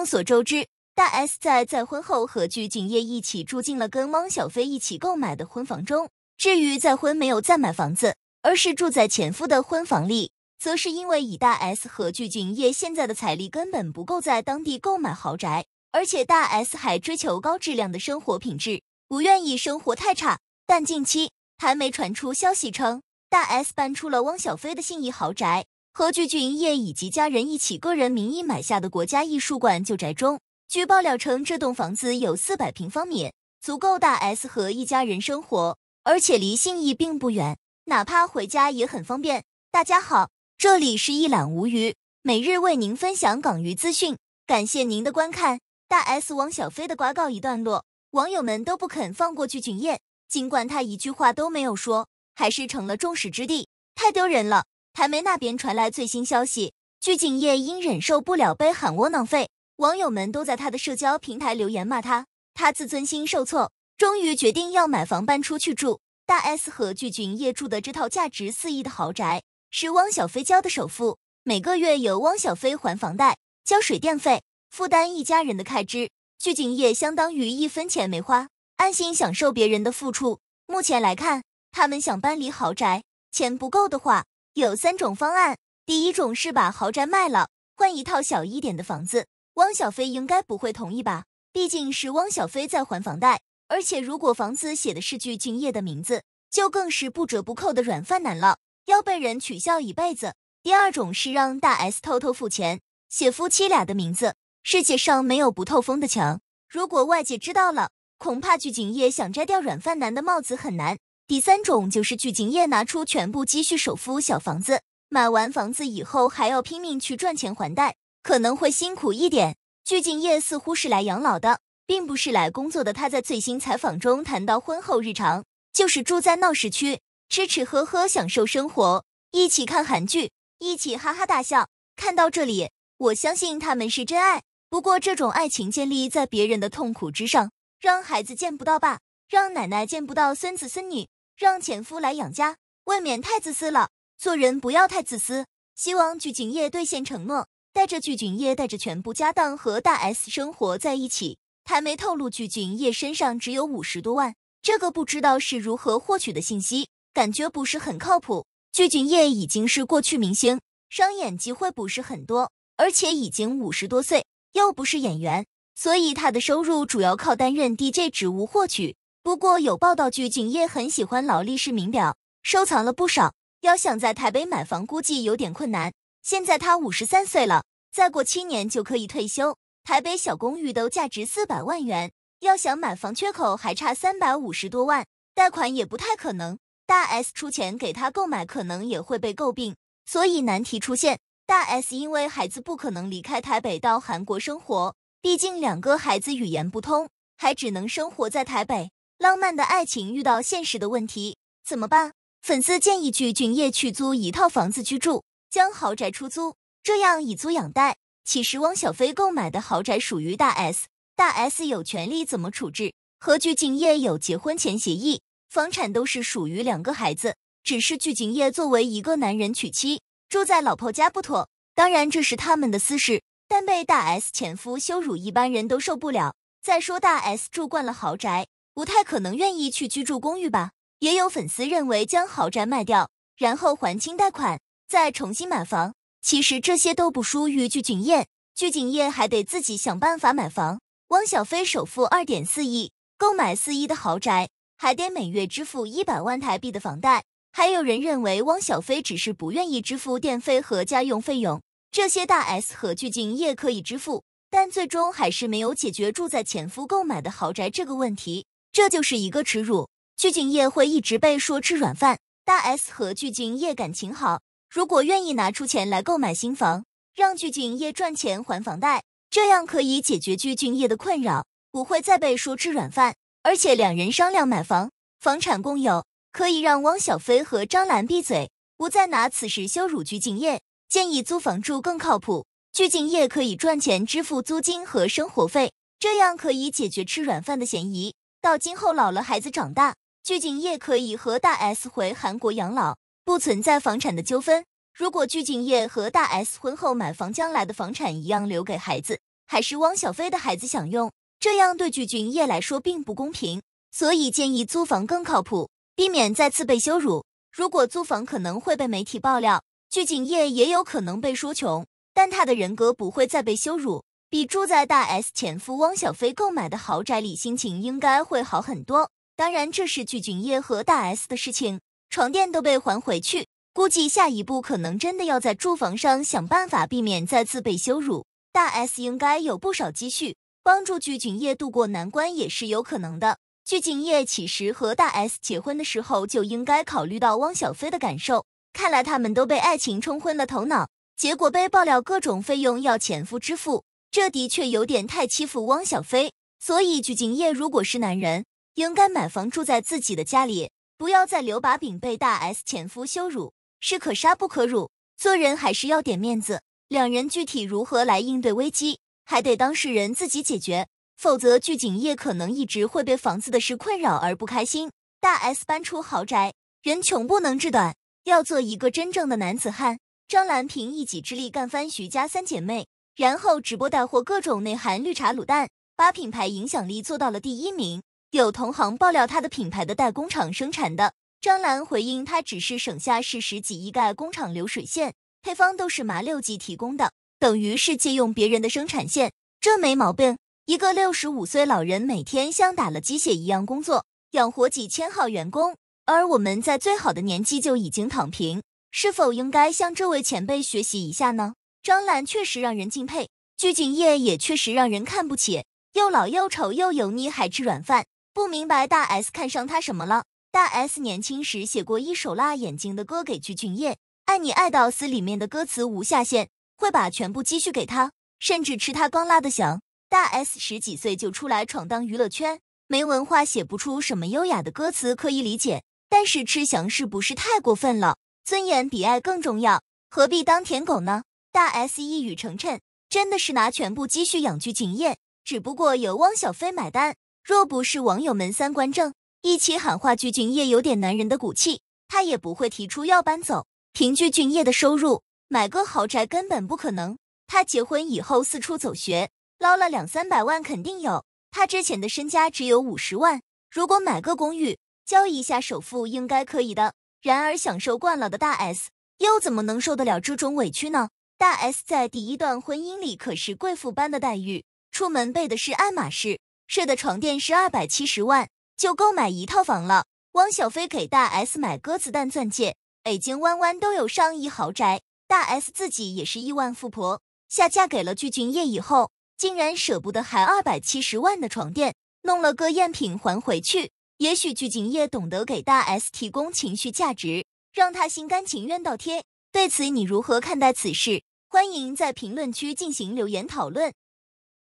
众所周知，大 S 在再婚后和具俊晔一起住进了跟汪小菲一起购买的婚房中。至于再婚没有再买房子，而是住在前夫的婚房里，则是因为以大 S 和具俊晔现在的财力根本不够在当地购买豪宅，而且大 S 还追求高质量的生活品质，不愿意生活太差。但近期，台媒传出消息称，大 S 搬出了汪小菲的信义豪宅。和巨俊影业以及家人一起，个人名义买下的国家艺术馆旧宅中，据爆料称，这栋房子有四百平方米，足够大 S 和一家人生活，而且离信义并不远，哪怕回家也很方便。大家好，这里是一览无余，每日为您分享港娱资讯，感谢您的观看。大 S 王小菲的瓜告一段落，网友们都不肯放过具俊晔，尽管他一句话都没有说，还是成了众矢之的，太丢人了。台媒那边传来最新消息，鞠婧业因忍受不了被喊窝囊废，网友们都在他的社交平台留言骂他，他自尊心受挫，终于决定要买房搬出去住。大 S 和鞠婧业住的这套价值四亿的豪宅，是汪小菲交的首付，每个月由汪小菲还房贷、交水电费，负担一家人的开支，鞠婧业相当于一分钱没花，安心享受别人的付出。目前来看，他们想搬离豪宅，钱不够的话。有三种方案，第一种是把豪宅卖了，换一套小一点的房子。汪小菲应该不会同意吧？毕竟是汪小菲在还房贷，而且如果房子写的是具敬业的名字，就更是不折不扣的软饭男了，要被人取笑一辈子。第二种是让大 S 偷偷付钱，写夫妻俩的名字。世界上没有不透风的墙，如果外界知道了，恐怕具敬业想摘掉软饭男的帽子很难。第三种就是具景业拿出全部积蓄首付小房子，买完房子以后还要拼命去赚钱还贷，可能会辛苦一点。具景业似乎是来养老的，并不是来工作的。他在最新采访中谈到婚后日常，就是住在闹市区，吃吃喝喝，享受生活，一起看韩剧，一起哈哈大笑。看到这里，我相信他们是真爱。不过这种爱情建立在别人的痛苦之上，让孩子见不到爸，让奶奶见不到孙子孙女。让前夫来养家，未免太自私了。做人不要太自私。希望具景业兑现承诺，带着具景业带着全部家当和大 S 生活在一起。台媒透露，具景业身上只有五十多万，这个不知道是如何获取的信息，感觉不是很靠谱。具景业已经是过去明星，商演机会不是很多，而且已经五十多岁，又不是演员，所以他的收入主要靠担任 DJ 职务获取。不过有报道，据景烨很喜欢劳力士名表，收藏了不少。要想在台北买房，估计有点困难。现在他五十三岁了，再过七年就可以退休。台北小公寓都价值四百万元，要想买房，缺口还差三百五十多万，贷款也不太可能。大 S 出钱给他购买，可能也会被诟病，所以难题出现。大 S 因为孩子不可能离开台北到韩国生活，毕竟两个孩子语言不通，还只能生活在台北。浪漫的爱情遇到现实的问题怎么办？粉丝建议鞠俊祎去租一套房子居住，将豪宅出租，这样以租养贷。其实汪小菲购买的豪宅属于大 S，大 S 有权利怎么处置。和鞠婧祎有结婚前协议，房产都是属于两个孩子，只是鞠婧祎作为一个男人娶妻，住在老婆家不妥。当然这是他们的私事，但被大 S 前夫羞辱，一般人都受不了。再说大 S 住惯了豪宅。不太可能愿意去居住公寓吧。也有粉丝认为将豪宅卖掉，然后还清贷款，再重新买房。其实这些都不输于鞠婧祎，鞠婧祎还得自己想办法买房。汪小菲首付二点四亿购买四亿的豪宅，还得每月支付一百万台币的房贷。还有人认为汪小菲只是不愿意支付电费和家用费用，这些大 S 和鞠婧祎可以支付，但最终还是没有解决住在前夫购买的豪宅这个问题。这就是一个耻辱，鞠婧祎会一直被说吃软饭。大 S 和鞠婧祎感情好，如果愿意拿出钱来购买新房，让鞠婧祎赚钱还房贷，这样可以解决鞠婧祎的困扰，不会再被说吃软饭。而且两人商量买房，房产共有，可以让汪小菲和张兰闭嘴，不再拿此事羞辱鞠婧祎。建议租房住更靠谱，鞠婧祎可以赚钱支付租金和生活费，这样可以解决吃软饭的嫌疑。到今后老了，孩子长大，具景烨可以和大 S 回韩国养老，不存在房产的纠纷。如果具景烨和大 S 婚后买房，将来的房产一样留给孩子，还是汪小菲的孩子享用，这样对具景烨来说并不公平。所以建议租房更靠谱，避免再次被羞辱。如果租房可能会被媒体爆料，具景烨也有可能被说穷，但他的人格不会再被羞辱。比住在大 S 前夫汪小菲购买的豪宅里，心情应该会好很多。当然，这是巨俊业和大 S 的事情。床垫都被还回去，估计下一步可能真的要在住房上想办法，避免再次被羞辱。大 S 应该有不少积蓄，帮助巨俊业度过难关也是有可能的。巨俊业其实和大 S 结婚的时候就应该考虑到汪小菲的感受，看来他们都被爱情冲昏了头脑，结果被爆料各种费用要前夫支付。这的确有点太欺负汪小菲，所以鞠婧祎如果是男人，应该买房住在自己的家里，不要再留把柄被大 S 前夫羞辱。士可杀不可辱，做人还是要点面子。两人具体如何来应对危机，还得当事人自己解决，否则鞠婧祎可能一直会被房子的事困扰而不开心。大 S 搬出豪宅，人穷不能志短，要做一个真正的男子汉。张兰凭一己之力干翻徐家三姐妹。然后直播带货，各种内涵绿茶卤蛋，把品牌影响力做到了第一名。有同行爆料他的品牌的代工厂生产的，张兰回应他只是省下是十几亿盖工厂流水线，配方都是麻六记提供的，等于是借用别人的生产线，这没毛病。一个六十五岁老人每天像打了鸡血一样工作，养活几千号员工，而我们在最好的年纪就已经躺平，是否应该向这位前辈学习一下呢？张兰确实让人敬佩，鞠婧祎也确实让人看不起，又老又丑又油腻还吃软饭，不明白大 S 看上他什么了。大 S 年轻时写过一首辣眼睛的歌给鞠婧祎，《爱你爱到死》里面的歌词无下限，会把全部积蓄给他，甚至吃他刚拉的翔。大 S 十几岁就出来闯荡娱乐圈，没文化写不出什么优雅的歌词可以理解，但是吃翔是不是太过分了？尊严比爱更重要，何必当舔狗呢？大 S 一语成谶，真的是拿全部积蓄养巨景业，只不过由汪小菲买单。若不是网友们三观正，一起喊话巨俊业有点男人的骨气，他也不会提出要搬走。凭巨俊业的收入，买个豪宅根本不可能。他结婚以后四处走学，捞了两三百万肯定有。他之前的身家只有五十万，如果买个公寓，交一下首付应该可以的。然而享受惯了的大 S，又怎么能受得了这种委屈呢？大 S 在第一段婚姻里可是贵妇般的待遇，出门背的是爱马仕，睡的床垫是二百七十万，就够买一套房了。汪小菲给大 S 买鸽子蛋钻戒，北京弯弯都有上亿豪宅，大 S 自己也是亿万富婆。下嫁给了具俊晔以后，竟然舍不得还二百七十万的床垫，弄了个赝品还回去。也许具俊晔懂得给大 S 提供情绪价值，让她心甘情愿倒贴。对此，你如何看待此事？欢迎在评论区进行留言讨论。